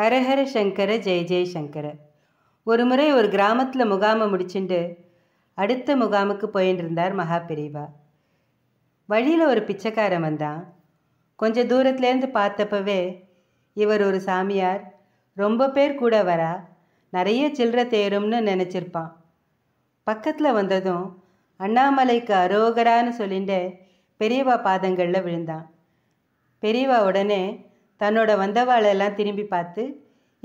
ஹரஹர சங்கர ஜெய ஜெயசங்கர ஒரு முறை ஒரு கிராமத்தில் முகாமை முடிச்சுட்டு அடுத்த முகாமுக்கு போயின்னு இருந்தார் மகா பெரியவா வழியில் ஒரு பிச்சைக்காரன் வந்தான் கொஞ்சம் தூரத்துலேருந்து பார்த்தப்பவே இவர் ஒரு சாமியார் ரொம்ப பேர் கூட வரா நிறைய சில்லற தேரும்னு நினச்சிருப்பான் பக்கத்தில் வந்ததும் அண்ணாமலைக்கு அரோகரான்னு சொல்லிட்டு பெரியவா பாதங்களில் விழுந்தான் பெரியவா உடனே தன்னோட வந்தவாளெல்லாம் திரும்பி பார்த்து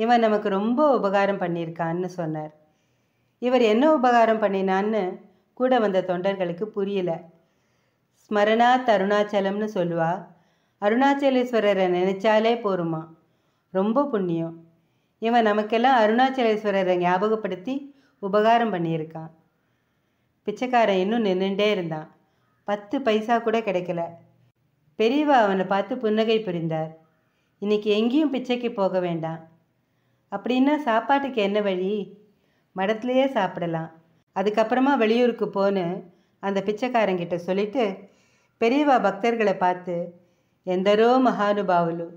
இவன் நமக்கு ரொம்ப உபகாரம் பண்ணியிருக்கான்னு சொன்னார் இவர் என்ன உபகாரம் பண்ணினான்னு கூட வந்த தொண்டர்களுக்கு புரியல ஸ்மரணா தருணாச்சலம்னு சொல்லுவா அருணாச்சலேஸ்வரரை நினைச்சாலே போருமா ரொம்ப புண்ணியம் இவன் நமக்கெல்லாம் அருணாச்சலேஸ்வரரை ஞாபகப்படுத்தி உபகாரம் பண்ணியிருக்கான் பிச்சைக்காரன் இன்னும் நின்றுட்டே இருந்தான் பத்து பைசா கூட கிடைக்கல பெரியவா அவனை பார்த்து புன்னகை புரிந்தார் இன்னைக்கு எங்கேயும் பிச்சைக்கு போக வேண்டாம் அப்படின்னா சாப்பாட்டுக்கு என்ன வழி மடத்துலையே சாப்பிடலாம் அதுக்கப்புறமா வெளியூருக்கு போன்னு அந்த பிச்சைக்காரங்கிட்ட சொல்லிட்டு பெரியவா பக்தர்களை பார்த்து எந்தரோ மகானுபாவலு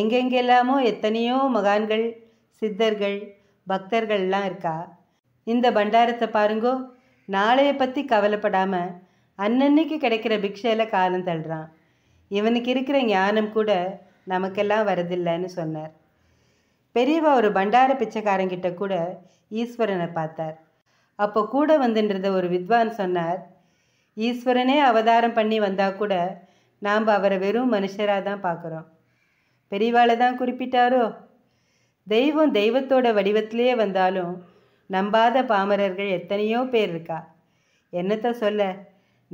எங்கெங்கெல்லாமோ எத்தனையோ மகான்கள் சித்தர்கள் பக்தர்கள்லாம் இருக்கா இந்த பண்டாரத்தை பாருங்கோ நாளைய பற்றி கவலைப்படாமல் அன்னன்னைக்கு கிடைக்கிற பிக்ஷையில் காலம் தள்ளுறான் இவனுக்கு இருக்கிற ஞானம் கூட நமக்கெல்லாம் வரதில்லைன்னு சொன்னார் பெரியவா ஒரு பண்டார பிச்சைக்காரங்கிட்ட கூட ஈஸ்வரனை பார்த்தார் அப்போ கூட வந்துன்றத ஒரு வித்வான் சொன்னார் ஈஸ்வரனே அவதாரம் பண்ணி வந்தால் கூட நாம் அவரை வெறும் மனுஷராக தான் பார்க்குறோம் பெரியவாளை தான் குறிப்பிட்டாரோ தெய்வம் தெய்வத்தோட வடிவத்திலேயே வந்தாலும் நம்பாத பாமரர்கள் எத்தனையோ பேர் இருக்கா என்னத்தை சொல்ல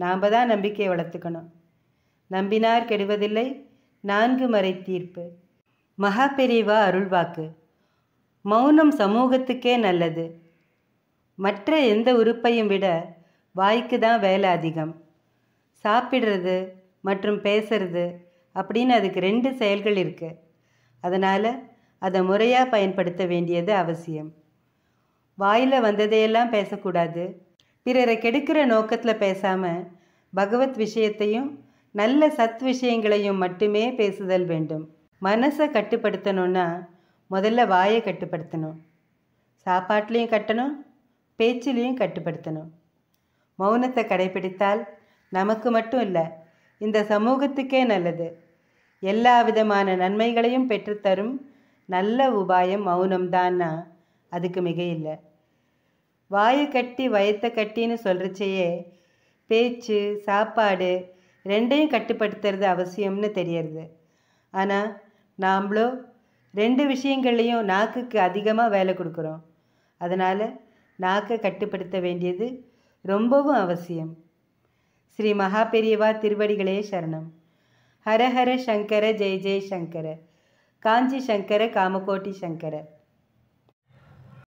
நாம் தான் நம்பிக்கையை வளர்த்துக்கணும் நம்பினார் கெடுவதில்லை நான்கு மறை தீர்ப்பு மகாபெரிவா அருள்வாக்கு மௌனம் சமூகத்துக்கே நல்லது மற்ற எந்த உறுப்பையும் விட வாய்க்கு தான் வேலை அதிகம் சாப்பிடுறது மற்றும் பேசுறது அப்படின்னு அதுக்கு ரெண்டு செயல்கள் இருக்குது அதனால் அதை முறையாக பயன்படுத்த வேண்டியது அவசியம் வாயில் வந்ததையெல்லாம் பேசக்கூடாது பிறரை கெடுக்கிற நோக்கத்தில் பேசாமல் பகவத் விஷயத்தையும் நல்ல சத் விஷயங்களையும் மட்டுமே பேசுதல் வேண்டும் மனசை கட்டுப்படுத்தணும்னா முதல்ல வாயை கட்டுப்படுத்தணும் சாப்பாட்லேயும் கட்டணும் பேச்சிலையும் கட்டுப்படுத்தணும் மௌனத்தை கடைபிடித்தால் நமக்கு மட்டும் இல்லை இந்த சமூகத்துக்கே நல்லது எல்லா விதமான நன்மைகளையும் பெற்றுத்தரும் நல்ல உபாயம் மௌனம்தான்னா அதுக்கு மிக இல்லை வாயை கட்டி வயத்தை கட்டின்னு சொல்கிறச்சையே பேச்சு சாப்பாடு ரெண்டையும் கட்டுப்படுத்துறது அவசியம்னு தெரியறது ஆனால் நாம்ளோ ரெண்டு விஷயங்கள்லையும் நாக்குக்கு அதிகமாக வேலை கொடுக்குறோம் அதனால் நாக்கை கட்டுப்படுத்த வேண்டியது ரொம்பவும் அவசியம் ஸ்ரீ மகா பெரியவா திருவடிகளே சரணம் ஹரஹர சங்கர ஜெய ஜெய சங்கர காஞ்சி சங்கர காமகோட்டி சங்கர